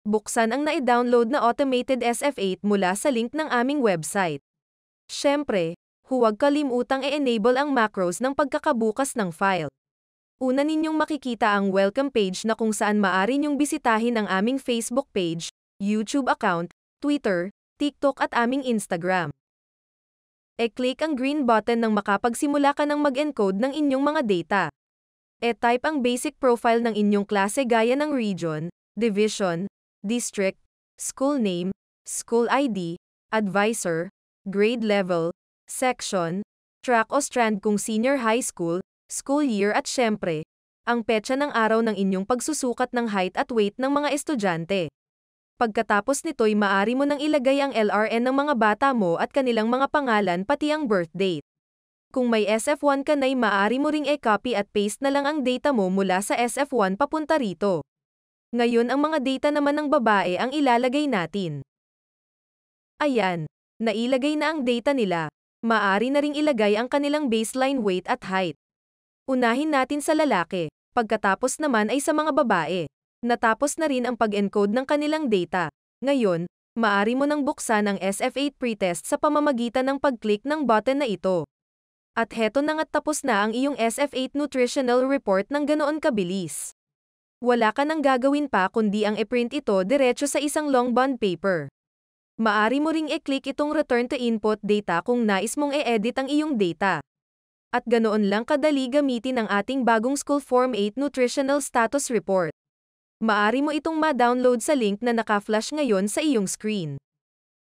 Buksan ang na download na automated SF8 mula sa link ng aming website. Siyempre, huwag kalimutang i-enable ang macros ng pagkakabukas ng file. Una ninyong makikita ang welcome page na kung saan maaari ninyong bisitahin ang aming Facebook page, YouTube account, Twitter, TikTok at aming Instagram. E-click ang green button nang makapagsimula ka ng mag-encode ng inyong mga data. E-type ang basic profile ng inyong klase gaya ng region, division, district, school name, school ID, advisor, grade level, section, track o strand kung senior high school, school year at syempre, ang petsa ng araw ng inyong pagsusukat ng height at weight ng mga estudyante. Pagkatapos nito'y maari mo nang ilagay ang LRN ng mga bata mo at kanilang mga pangalan pati ang birth date. Kung may SF1 ka na'y maari mo ring e-copy at paste na lang ang data mo mula sa SF1 papunta rito. Ngayon ang mga data naman ng babae ang ilalagay natin. Ayan, nailagay na ang data nila. Maari na ring ilagay ang kanilang baseline weight at height. Unahin natin sa lalaki, pagkatapos naman ay sa mga babae. Natapos na rin ang pag-encode ng kanilang data. Ngayon, maari mo nang buksan ang SF8 pretest sa pamamagitan ng pag-click ng button na ito. At heto na nga't tapos na ang iyong SF8 nutritional report ng ganoon kabilis wala ka nang gagawin pa kundi ang e-print ito diretso sa isang long bond paper. Maari mo ring e-click itong return to input data kung nais mong e-edit ang iyong data. At ganoon lang kadali gamitin ang ating bagong School Form 8 Nutritional Status Report. Maari mo itong ma-download sa link na naka-flash ngayon sa iyong screen.